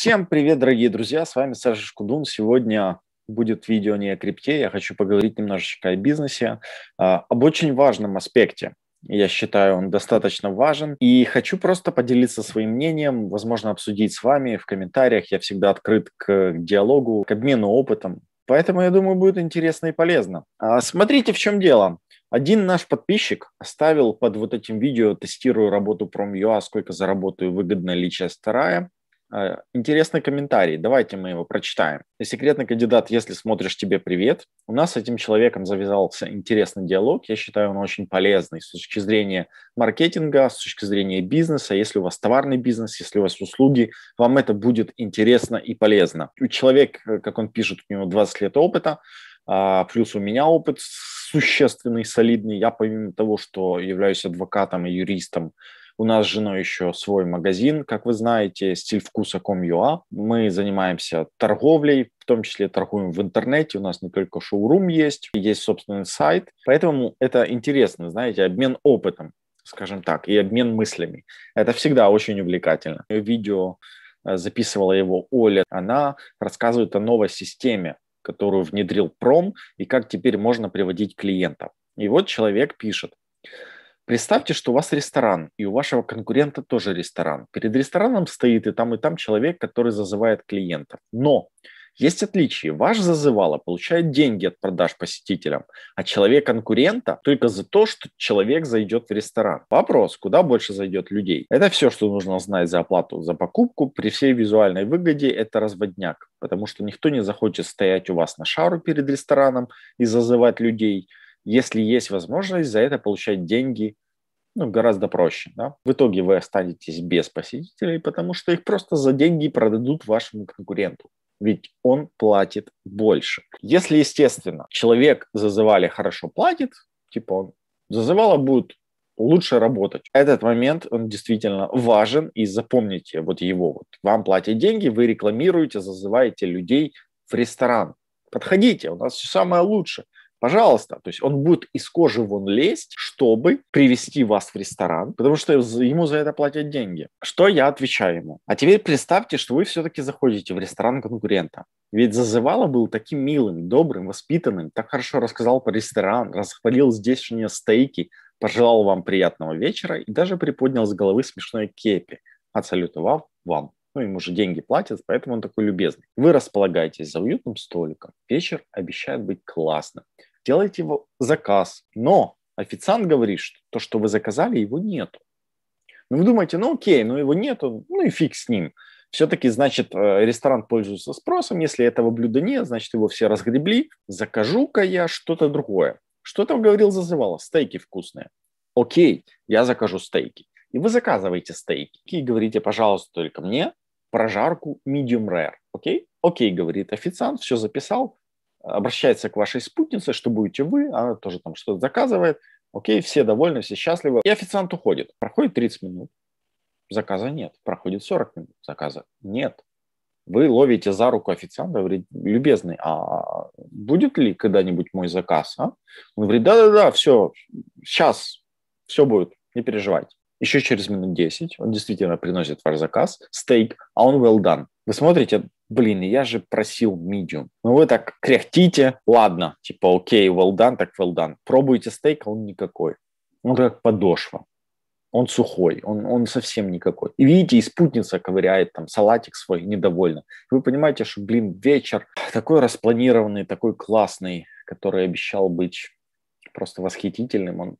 Всем привет, дорогие друзья, с вами Саша Шкудун. Сегодня будет видео не о крипте, я хочу поговорить немножечко о бизнесе, а, об очень важном аспекте. Я считаю, он достаточно важен. И хочу просто поделиться своим мнением, возможно, обсудить с вами в комментариях. Я всегда открыт к диалогу, к обмену опытом. Поэтому, я думаю, будет интересно и полезно. А, смотрите, в чем дело. Один наш подписчик оставил под вот этим видео «Тестирую работу Prom.ua, сколько заработаю, выгодно ли часть вторая». Э, интересный комментарий, давайте мы его прочитаем. Секретный кандидат, если смотришь, тебе привет. У нас с этим человеком завязался интересный диалог. Я считаю, он очень полезный с точки зрения маркетинга, с точки зрения бизнеса. Если у вас товарный бизнес, если у вас услуги, вам это будет интересно и полезно. У человека, э, как он пишет, у него 20 лет опыта, а, плюс у меня опыт существенный, солидный. Я помимо того, что являюсь адвокатом и юристом, у нас с женой еще свой магазин, как вы знаете, стиль вкуса ком.юа. Мы занимаемся торговлей, в том числе торгуем в интернете. У нас не только шоурум есть, есть собственный сайт. Поэтому это интересно, знаете, обмен опытом, скажем так, и обмен мыслями. Это всегда очень увлекательно. Видео э, записывала его Оля. Она рассказывает о новой системе, которую внедрил Пром, и как теперь можно приводить клиентов. И вот человек пишет. Представьте, что у вас ресторан, и у вашего конкурента тоже ресторан. Перед рестораном стоит и там, и там человек, который зазывает клиентов. Но есть отличие. Ваш зазывало получает деньги от продаж посетителям, а человек конкурента только за то, что человек зайдет в ресторан. Вопрос, куда больше зайдет людей? Это все, что нужно знать за оплату за покупку. При всей визуальной выгоде это разводняк, потому что никто не захочет стоять у вас на шару перед рестораном и зазывать людей – если есть возможность за это получать деньги ну, гораздо проще. Да? В итоге вы останетесь без посетителей, потому что их просто за деньги продадут вашему конкуренту ведь он платит больше. Если, естественно, человек зазывали хорошо платит, типа он зазывало будет лучше работать. Этот момент, он действительно важен, и запомните вот его. Вот. Вам платят деньги, вы рекламируете, зазываете людей в ресторан. Подходите, у нас все самое лучшее пожалуйста. То есть он будет из кожи вон лезть, чтобы привести вас в ресторан, потому что ему за это платят деньги. Что я отвечаю ему? А теперь представьте, что вы все-таки заходите в ресторан конкурента. Ведь Зазывало был таким милым, добрым, воспитанным, так хорошо рассказал про ресторан, расхвалил нее стейки, пожелал вам приятного вечера и даже приподнял с головы смешной кепи, отсалютовав вам. Ну, ему же деньги платят, поэтому он такой любезный. Вы располагаетесь за уютным столиком. Вечер обещает быть классным делаете его заказ, но официант говорит, что то, что вы заказали, его нету. Ну, вы думаете, ну окей, но его нету, ну и фиг с ним. Все-таки, значит, э, ресторан пользуется спросом. Если этого блюда нет, значит, его все разгребли. Закажу-ка я что-то другое. Что там говорил зазывало? Стейки вкусные. Окей, я закажу стейки. И вы заказываете стейки и говорите, пожалуйста, только мне прожарку medium rare. Окей? Окей, говорит официант, все записал обращается к вашей спутнице, что будете вы, она тоже там что-то заказывает, окей, все довольны, все счастливы, и официант уходит. Проходит 30 минут, заказа нет, проходит 40 минут, заказа нет. Вы ловите за руку официанта, говорит, любезный, а будет ли когда-нибудь мой заказ? А? Он говорит, да-да-да, все, сейчас все будет, не переживайте. Еще через минут 10 он действительно приносит ваш заказ, стейк, а он well done. Вы смотрите, блин, я же просил medium. Ну вы так кряхтите, ладно, типа окей, well done, так well done. Пробуйте стейк, он никакой. Он как подошва. Он сухой, он, он совсем никакой. И видите, и спутница ковыряет там салатик свой недовольна. Вы понимаете, что, блин, вечер такой распланированный, такой классный, который обещал быть просто восхитительным, он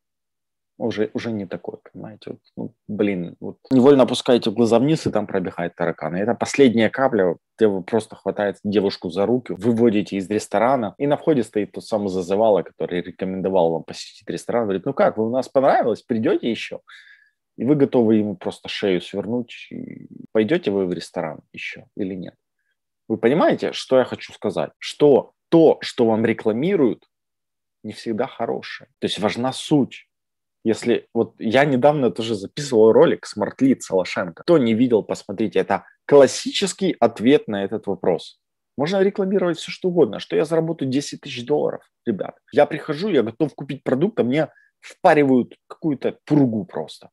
уже, уже не такой, понимаете. Вот, ну, блин, вот невольно опускаете глаза вниз, и там пробегает таракан. И это последняя капля, где вы просто хватаете девушку за руки, выводите из ресторана, и на входе стоит тот самый зазывало, который рекомендовал вам посетить ресторан, говорит, ну как, вы у нас понравилось, придете еще? И вы готовы ему просто шею свернуть, и пойдете вы в ресторан еще или нет? Вы понимаете, что я хочу сказать? Что то, что вам рекламируют, не всегда хорошее. То есть важна суть если вот я недавно тоже записывал ролик «Смартлит Солошенко». Кто не видел, посмотрите. Это классический ответ на этот вопрос. Можно рекламировать все, что угодно, что я заработаю 10 тысяч долларов, ребят. Я прихожу, я готов купить продукт, а мне впаривают какую-то пругу просто.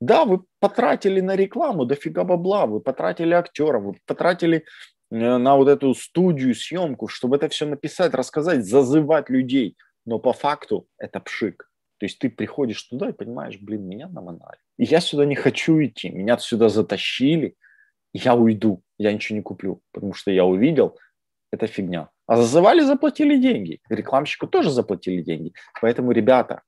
Да, вы потратили на рекламу дофига бабла, вы потратили актеров, вы потратили э, на вот эту студию, съемку, чтобы это все написать, рассказать, зазывать людей. Но по факту это пшик. То есть ты приходишь туда и понимаешь, блин, меня наманали. И я сюда не хочу идти, меня сюда затащили, я уйду, я ничего не куплю, потому что я увидел, это фигня. А зазывали, заплатили деньги. Рекламщику тоже заплатили деньги. Поэтому, ребята,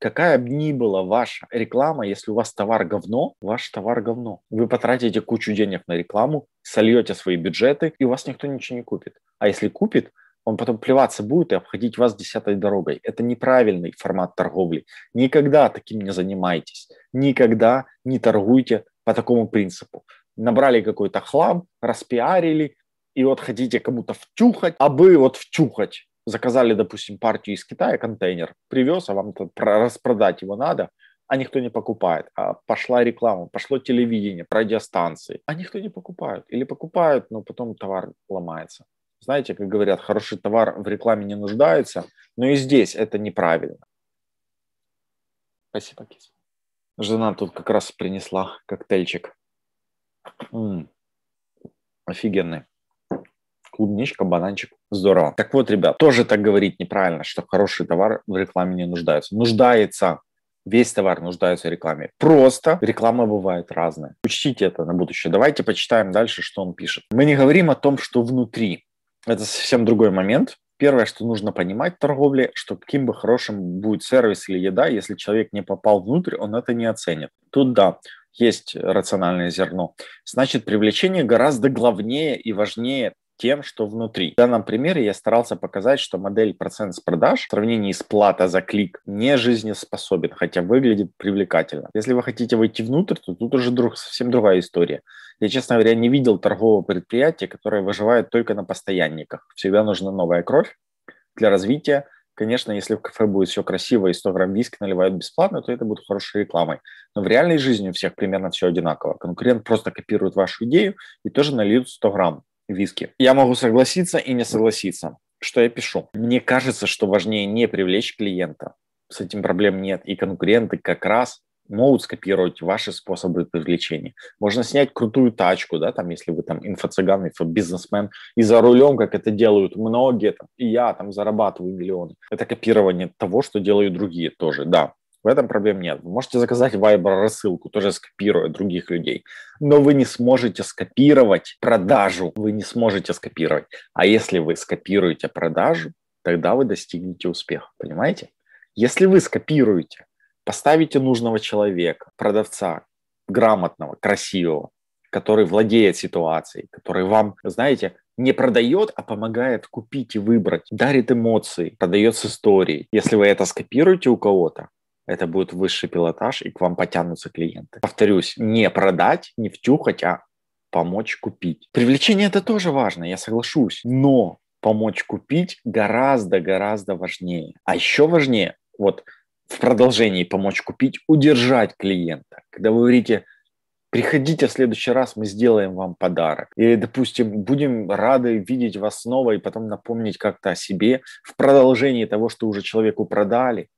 какая бы ни была ваша реклама, если у вас товар говно, ваш товар говно. Вы потратите кучу денег на рекламу, сольете свои бюджеты, и у вас никто ничего не купит. А если купит, он потом плеваться будет и обходить вас десятой дорогой. Это неправильный формат торговли. Никогда таким не занимайтесь. Никогда не торгуйте по такому принципу. Набрали какой-то хлам, распиарили, и вот хотите кому-то втюхать, а вы вот втюхать. Заказали, допустим, партию из Китая, контейнер, привез, а вам распродать его надо, а никто не покупает. А пошла реклама, пошло телевидение, радиостанции, а никто не покупает. Или покупают, но потом товар ломается. Знаете, как говорят, хороший товар в рекламе не нуждается, но и здесь это неправильно. Спасибо, Кис. Жена тут как раз принесла коктейльчик. М-м, офигенный. Клубничка, бананчик. Здорово. Так вот, ребят, тоже так говорить неправильно, что хороший товар в рекламе не нуждается. Нуждается весь товар нуждается в рекламе. Просто реклама бывает разная. Учтите это на будущее. Давайте почитаем дальше, что он пишет. Мы не говорим о том, что внутри это совсем другой момент. Первое, что нужно понимать в торговле, что каким бы хорошим будет сервис или еда, если человек не попал внутрь, он это не оценит. Тут да, есть рациональное зерно. Значит, привлечение гораздо главнее и важнее тем, что внутри. В данном примере я старался показать, что модель процент с продаж в сравнении с плата за клик не жизнеспособен, хотя выглядит привлекательно. Если вы хотите войти внутрь, то тут уже друг, совсем другая история. Я, честно говоря, не видел торгового предприятия, которое выживает только на постоянниках. Всегда нужна новая кровь для развития. Конечно, если в кафе будет все красиво и 100 грамм виски наливают бесплатно, то это будет хорошей рекламой. Но в реальной жизни у всех примерно все одинаково. Конкурент просто копирует вашу идею и тоже нальют 100 грамм виски. Я могу согласиться и не согласиться. Что я пишу? Мне кажется, что важнее не привлечь клиента. С этим проблем нет. И конкуренты как раз могут скопировать ваши способы привлечения. Можно снять крутую тачку, да, там, если вы там инфо-цыган, инфо-бизнесмен, и за рулем, как это делают многие, там, и я там зарабатываю миллионы. Это копирование того, что делают другие тоже, да. В этом проблем нет. Вы можете заказать Viber рассылку, тоже скопируя других людей. Но вы не сможете скопировать продажу. Вы не сможете скопировать. А если вы скопируете продажу, тогда вы достигнете успеха. Понимаете? Если вы скопируете Поставите нужного человека, продавца, грамотного, красивого, который владеет ситуацией, который вам, знаете, не продает, а помогает купить и выбрать, дарит эмоции, продает с историей. Если вы это скопируете у кого-то, это будет высший пилотаж, и к вам потянутся клиенты. Повторюсь, не продать, не втюхать, а помочь купить. Привлечение это тоже важно, я соглашусь, но помочь купить гораздо-гораздо важнее. А еще важнее, вот в продолжении помочь купить, удержать клиента. Когда вы говорите, приходите в следующий раз, мы сделаем вам подарок. Или, допустим, будем рады видеть вас снова и потом напомнить как-то о себе в продолжении того, что уже человеку продали,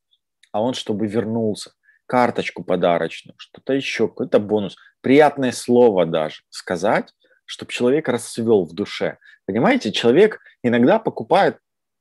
а он чтобы вернулся. Карточку подарочную, что-то еще, какой-то бонус. Приятное слово даже сказать, чтобы человек расцвел в душе. Понимаете, человек иногда покупает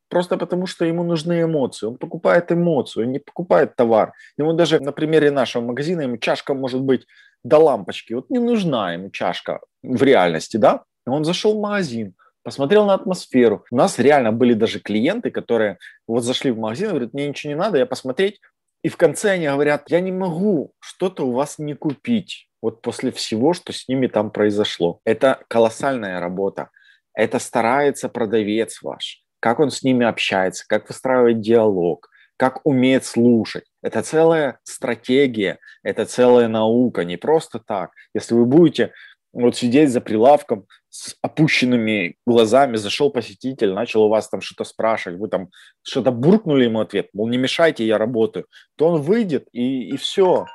просто потому, что ему нужны эмоции. Он покупает эмоцию, он не покупает товар. Ему даже на примере нашего магазина ему чашка может быть до лампочки. Вот не нужна ему чашка в реальности, да? И Он зашел в магазин, посмотрел на атмосферу. У нас реально были даже клиенты, которые вот зашли в магазин, говорят, мне ничего не надо, я посмотреть. И в конце они говорят, я не могу что-то у вас не купить. Вот после всего, что с ними там произошло. Это колоссальная работа. Это старается продавец ваш как он с ними общается, как выстраивать диалог, как умеет слушать. Это целая стратегия, это целая наука, не просто так. Если вы будете вот сидеть за прилавком с опущенными глазами, зашел посетитель, начал у вас там что-то спрашивать, вы там что-то буркнули ему ответ, мол, не мешайте, я работаю, то он выйдет и, и все.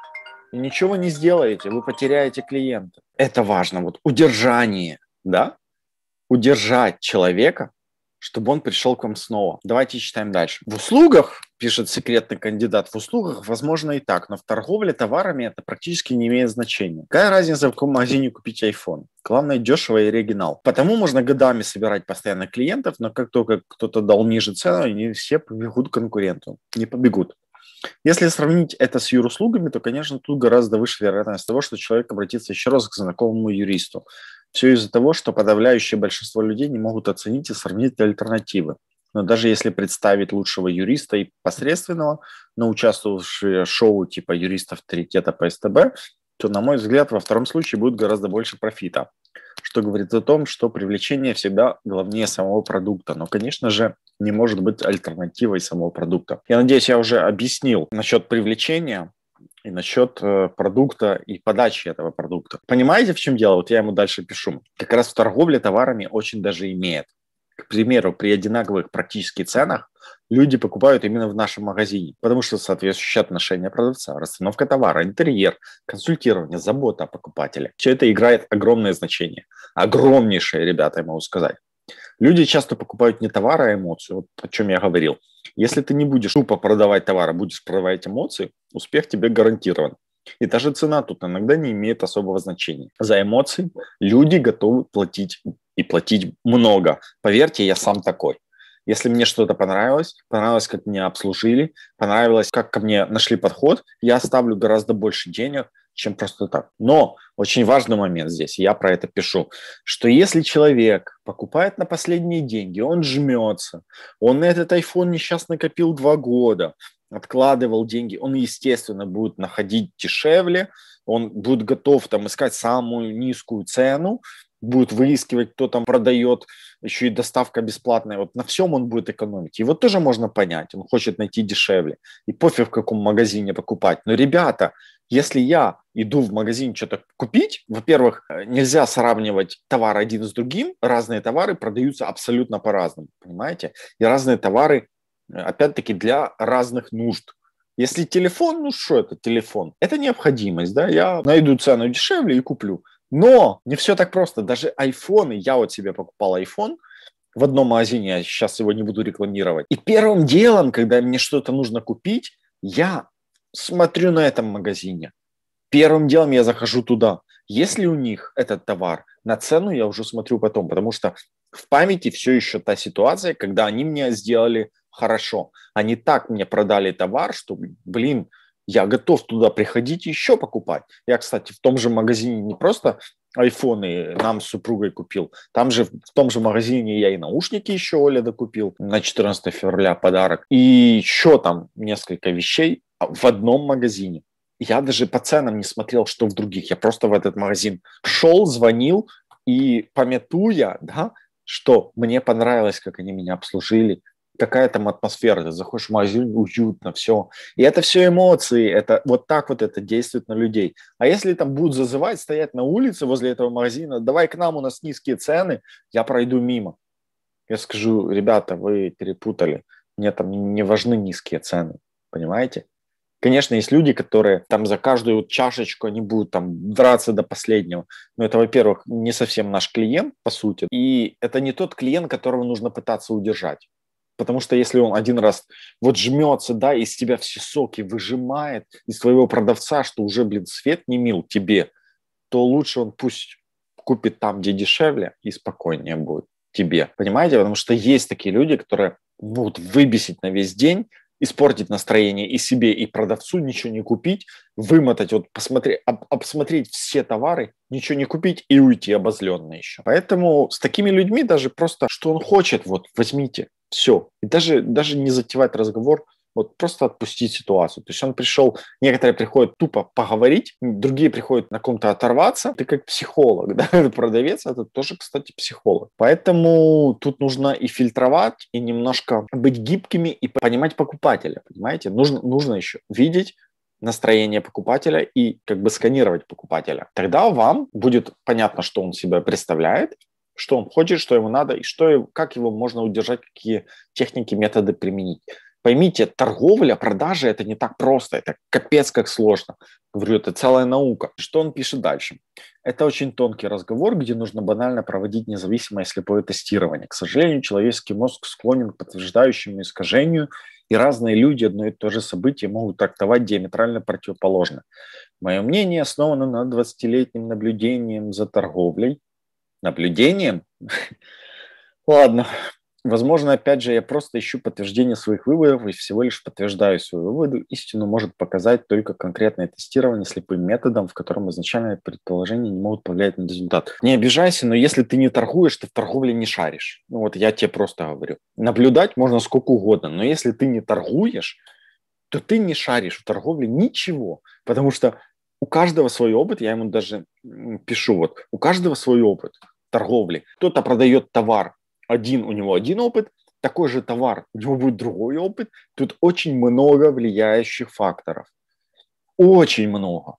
И ничего не сделаете, вы потеряете клиента. Это важно, вот удержание, да? Удержать человека чтобы он пришел к вам снова. Давайте читаем дальше. В услугах пишет секретный кандидат в услугах, возможно и так, но в торговле товарами это практически не имеет значения. Какая разница, в каком магазине купить iPhone? Главное, дешево и оригинал. Потому можно годами собирать постоянно клиентов, но как только кто-то дал ниже цену, они все побегут к конкуренту. Не побегут. Если сравнить это с юруслугами, то, конечно, тут гораздо выше вероятность того, что человек обратится еще раз к знакомому юристу. Все из-за того, что подавляющее большинство людей не могут оценить и сравнить альтернативы. Но даже если представить лучшего юриста и посредственного, но участвовавшего в шоу типа юриста авторитета по СТБ, то, на мой взгляд, во втором случае будет гораздо больше профита что говорит о том, что привлечение всегда главнее самого продукта. Но, конечно же, не может быть альтернативой самого продукта. Я надеюсь, я уже объяснил насчет привлечения и насчет э, продукта и подачи этого продукта. Понимаете, в чем дело? Вот я ему дальше пишу. Как раз в торговле товарами очень даже имеет. К примеру, при одинаковых практически ценах люди покупают именно в нашем магазине, потому что соответствующие отношения продавца, расстановка товара, интерьер, консультирование, забота о покупателе. Все это играет огромное значение. Огромнейшее, ребята, я могу сказать. Люди часто покупают не товар, а эмоцию, вот о чем я говорил. Если ты не будешь тупо продавать товар, а будешь продавать эмоции, успех тебе гарантирован. И даже цена тут иногда не имеет особого значения. За эмоции люди готовы платить и платить много. Поверьте, я сам такой. Если мне что-то понравилось, понравилось, как меня обслужили, понравилось, как ко мне нашли подход, я оставлю гораздо больше денег, чем просто так. Но очень важный момент здесь, я про это пишу, что если человек покупает на последние деньги, он жмется, он на этот iPhone несчастно копил два года, откладывал деньги, он, естественно, будет находить дешевле, он будет готов там искать самую низкую цену, будет выискивать, кто там продает, еще и доставка бесплатная. Вот на всем он будет экономить. Его тоже можно понять, он хочет найти дешевле. И пофиг, в каком магазине покупать. Но, ребята, если я иду в магазин что-то купить, во-первых, нельзя сравнивать товар один с другим, разные товары продаются абсолютно по-разному, понимаете? И разные товары опять-таки, для разных нужд. Если телефон, ну что это телефон? Это необходимость, да, я найду цену дешевле и куплю. Но не все так просто. Даже айфоны, я вот себе покупал iPhone в одном магазине, я сейчас его не буду рекламировать. И первым делом, когда мне что-то нужно купить, я смотрю на этом магазине. Первым делом я захожу туда. Если у них этот товар, на цену я уже смотрю потом, потому что в памяти все еще та ситуация, когда они мне сделали хорошо. Они так мне продали товар, что, блин, я готов туда приходить еще покупать. Я, кстати, в том же магазине не просто айфоны нам с супругой купил. Там же, в том же магазине я и наушники еще Оля докупил на 14 февраля подарок. И еще там несколько вещей в одном магазине. Я даже по ценам не смотрел, что в других. Я просто в этот магазин шел, звонил, и пометуя, да, что мне понравилось, как они меня обслужили, какая там атмосфера, ты заходишь в магазин, уютно, все. И это все эмоции, это вот так вот это действует на людей. А если там будут зазывать, стоять на улице возле этого магазина, давай к нам, у нас низкие цены, я пройду мимо. Я скажу, ребята, вы перепутали, мне там не важны низкие цены, понимаете? Конечно, есть люди, которые там за каждую чашечку они будут там драться до последнего. Но это, во-первых, не совсем наш клиент, по сути. И это не тот клиент, которого нужно пытаться удержать. Потому что если он один раз вот жмется, да, из тебя все соки выжимает, из твоего продавца, что уже, блин, свет не мил тебе, то лучше он пусть купит там, где дешевле, и спокойнее будет тебе. Понимаете? Потому что есть такие люди, которые будут выбесить на весь день, испортить настроение и себе, и продавцу, ничего не купить, вымотать, вот посмотреть, об, обсмотреть все товары, ничего не купить и уйти обозленно еще. Поэтому с такими людьми даже просто, что он хочет, вот возьмите, все. И даже, даже не затевать разговор, вот просто отпустить ситуацию. То есть он пришел, некоторые приходят тупо поговорить, другие приходят на ком-то оторваться. Ты как психолог, да, продавец, это тоже, кстати, психолог. Поэтому тут нужно и фильтровать, и немножко быть гибкими, и понимать покупателя, понимаете? Нужно, нужно еще видеть, настроение покупателя и как бы сканировать покупателя. Тогда вам будет понятно, что он себя представляет, что он хочет, что ему надо, и что, как его можно удержать, какие техники, методы применить. Поймите, торговля, продажи – это не так просто, это капец как сложно. Говорю, это целая наука. Что он пишет дальше? Это очень тонкий разговор, где нужно банально проводить независимое слепое тестирование. К сожалению, человеческий мозг склонен к подтверждающему искажению, и разные люди одно и то же событие могут трактовать диаметрально противоположно. Мое мнение основано на 20-летнем наблюдением за торговлей, наблюдением. Ладно, Возможно, опять же, я просто ищу подтверждение своих выводов и всего лишь подтверждаю свою выводу. Истину может показать только конкретное тестирование слепым методом, в котором изначальные предположения не могут повлиять на результат. Не обижайся, но если ты не торгуешь, ты в торговле не шаришь. Ну вот я тебе просто говорю. Наблюдать можно сколько угодно, но если ты не торгуешь, то ты не шаришь в торговле ничего, потому что у каждого свой опыт, я ему даже пишу, вот, у каждого свой опыт торговли. Кто-то продает товар, один у него один опыт, такой же товар, у него будет другой опыт. Тут очень много влияющих факторов. Очень много.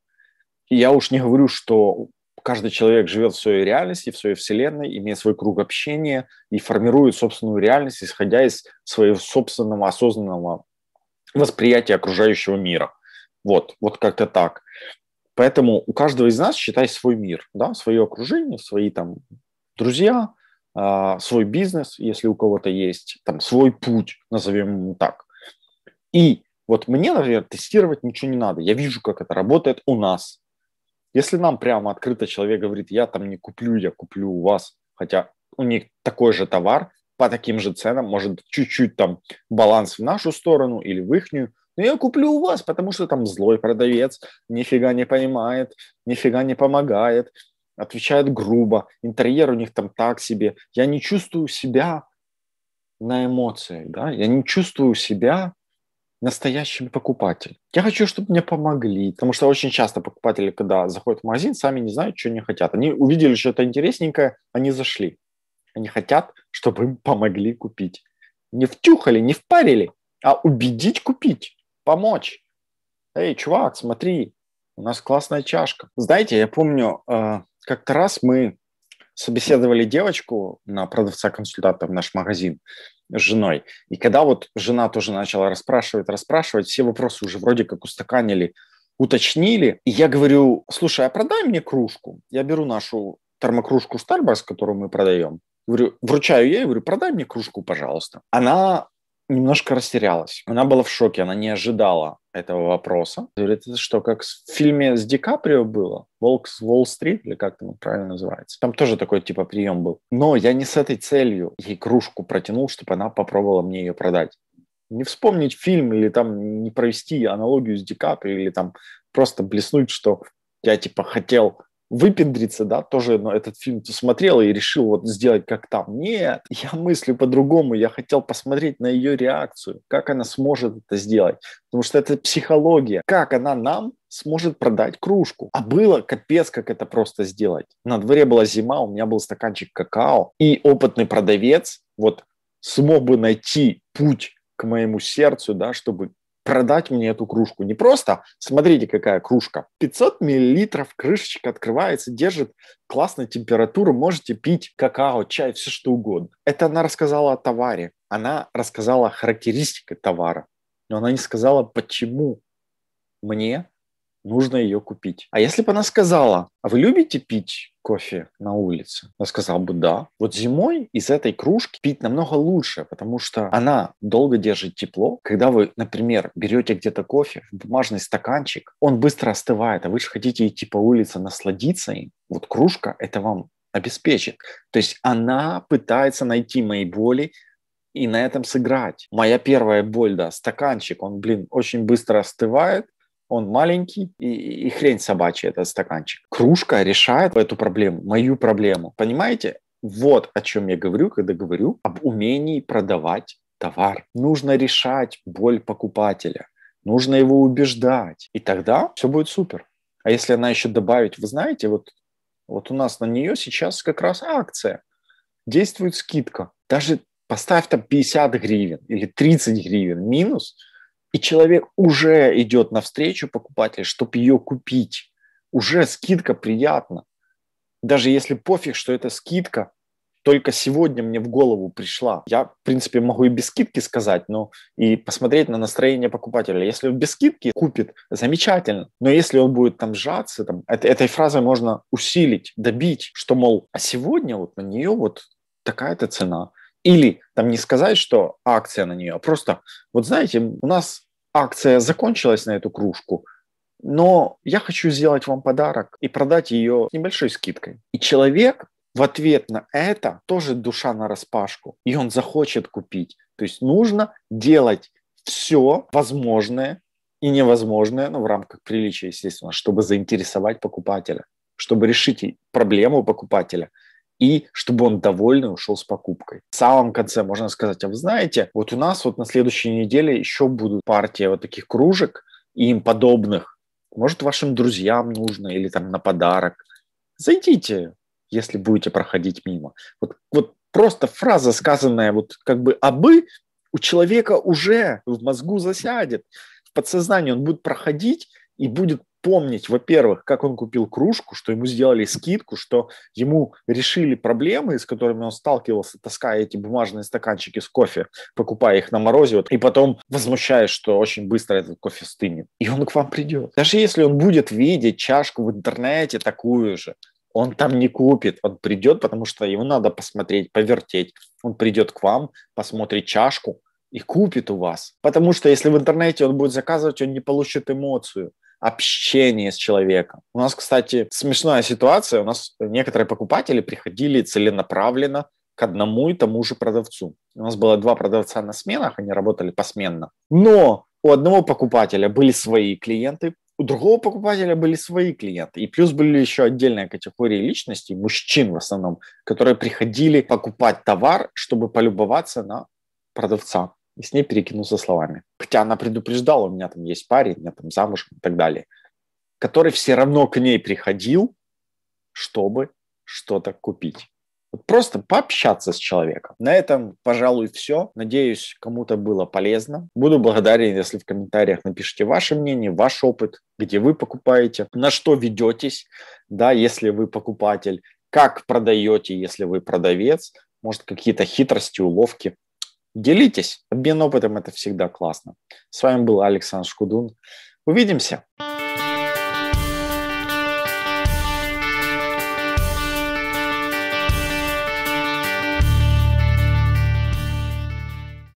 И я уж не говорю, что каждый человек живет в своей реальности, в своей вселенной, имеет свой круг общения и формирует собственную реальность, исходя из своего собственного осознанного восприятия окружающего мира. Вот, вот как-то так. Поэтому у каждого из нас, считай, свой мир, да, свое окружение, свои там друзья, а, свой бизнес, если у кого-то есть, там, свой путь, назовем его так. И вот мне, наверное, тестировать ничего не надо. Я вижу, как это работает у нас. Если нам прямо открыто человек говорит, я там не куплю, я куплю у вас, хотя у них такой же товар по таким же ценам, может, чуть-чуть там баланс в нашу сторону или в ихнюю, но ну, я куплю у вас, потому что там злой продавец, нифига не понимает, нифига не помогает, отвечает грубо, интерьер у них там так себе, я не чувствую себя на эмоциях, да, я не чувствую себя настоящим покупателем. Я хочу, чтобы мне помогли, потому что очень часто покупатели, когда заходят в магазин, сами не знают, что они хотят. Они увидели что-то интересненькое, они зашли. Они хотят, чтобы им помогли купить. Не втюхали, не впарили, а убедить купить помочь. Эй, чувак, смотри, у нас классная чашка. Знаете, я помню, э, как-то раз мы собеседовали девочку на продавца-консультанта в наш магазин с женой. И когда вот жена тоже начала расспрашивать, расспрашивать, все вопросы уже вроде как устаканили, уточнили. И я говорю, слушай, а продай мне кружку. Я беру нашу термокружку Starbucks, которую мы продаем. Говорю, вручаю ей, говорю, продай мне кружку, пожалуйста. Она немножко растерялась. Она была в шоке, она не ожидала этого вопроса. Говорит, это что, как в фильме с Ди Каприо было? «Волк с Уолл-стрит» или как там правильно называется? Там тоже такой типа прием был. Но я не с этой целью ей кружку протянул, чтобы она попробовала мне ее продать. Не вспомнить фильм или там не провести аналогию с Ди Каприо или там просто блеснуть, что я типа хотел выпендриться, да, тоже ну, этот фильм ты смотрел и решил вот сделать как там. Нет, я мыслю по-другому, я хотел посмотреть на ее реакцию, как она сможет это сделать, потому что это психология, как она нам сможет продать кружку. А было капец, как это просто сделать. На дворе была зима, у меня был стаканчик какао, и опытный продавец вот смог бы найти путь к моему сердцу, да, чтобы продать мне эту кружку. Не просто, смотрите, какая кружка. 500 миллилитров, крышечка открывается, держит классную температуру, можете пить какао, чай, все что угодно. Это она рассказала о товаре. Она рассказала характеристики товара. Но она не сказала, почему мне нужно ее купить. А если бы она сказала, а вы любите пить кофе на улице? Я сказал бы да. Вот зимой из этой кружки пить намного лучше, потому что она долго держит тепло. Когда вы, например, берете где-то кофе в бумажный стаканчик, он быстро остывает, а вы же хотите идти по улице насладиться им. Вот кружка это вам обеспечит. То есть она пытается найти мои боли, и на этом сыграть. Моя первая боль, да, стаканчик, он, блин, очень быстро остывает, он маленький, и, и хрень собачья этот стаканчик. Кружка решает эту проблему, мою проблему. Понимаете? Вот о чем я говорю, когда говорю об умении продавать товар. Нужно решать боль покупателя, нужно его убеждать, и тогда все будет супер. А если она еще добавить, вы знаете, вот, вот у нас на нее сейчас как раз акция, действует скидка. Даже поставь там 50 гривен или 30 гривен минус – и человек уже идет навстречу покупателю, чтобы ее купить. Уже скидка приятна. Даже если пофиг, что это скидка, только сегодня мне в голову пришла. Я, в принципе, могу и без скидки сказать, но и посмотреть на настроение покупателя. Если он без скидки купит, замечательно. Но если он будет там сжаться, там, это, этой фразой можно усилить, добить, что, мол, а сегодня вот на нее вот такая-то цена. Или там не сказать, что акция на нее, а просто, вот знаете, у нас акция закончилась на эту кружку, но я хочу сделать вам подарок и продать ее с небольшой скидкой. И человек в ответ на это тоже душа на распашку, и он захочет купить. То есть нужно делать все возможное и невозможное, но ну, в рамках приличия, естественно, чтобы заинтересовать покупателя, чтобы решить проблему покупателя – и чтобы он довольный ушел с покупкой. В самом конце можно сказать, а вы знаете, вот у нас вот на следующей неделе еще будут партии вот таких кружек и им подобных. Может, вашим друзьям нужно или там на подарок. Зайдите, если будете проходить мимо. Вот, вот просто фраза, сказанная вот как бы «абы», у человека уже в мозгу засядет. В подсознании он будет проходить и будет помнить, во-первых, как он купил кружку, что ему сделали скидку, что ему решили проблемы, с которыми он сталкивался, таская эти бумажные стаканчики с кофе, покупая их на морозе, вот, и потом возмущаясь, что очень быстро этот кофе стынет. И он к вам придет. Даже если он будет видеть чашку в интернете такую же, он там не купит, он придет, потому что его надо посмотреть, повертеть. Он придет к вам, посмотрит чашку и купит у вас. Потому что если в интернете он будет заказывать, он не получит эмоцию общение с человеком. У нас, кстати, смешная ситуация. У нас некоторые покупатели приходили целенаправленно к одному и тому же продавцу. У нас было два продавца на сменах, они работали посменно. Но у одного покупателя были свои клиенты, у другого покупателя были свои клиенты. И плюс были еще отдельная категория личностей, мужчин в основном, которые приходили покупать товар, чтобы полюбоваться на продавца и с ней перекинулся словами. Хотя она предупреждала, у меня там есть парень, у меня там замуж и так далее, который все равно к ней приходил, чтобы что-то купить. Вот просто пообщаться с человеком. На этом, пожалуй, все. Надеюсь, кому-то было полезно. Буду благодарен, если в комментариях напишите ваше мнение, ваш опыт, где вы покупаете, на что ведетесь, да, если вы покупатель, как продаете, если вы продавец, может, какие-то хитрости, уловки Делитесь. Обмен опытом – это всегда классно. С вами был Александр Шкудун. Увидимся.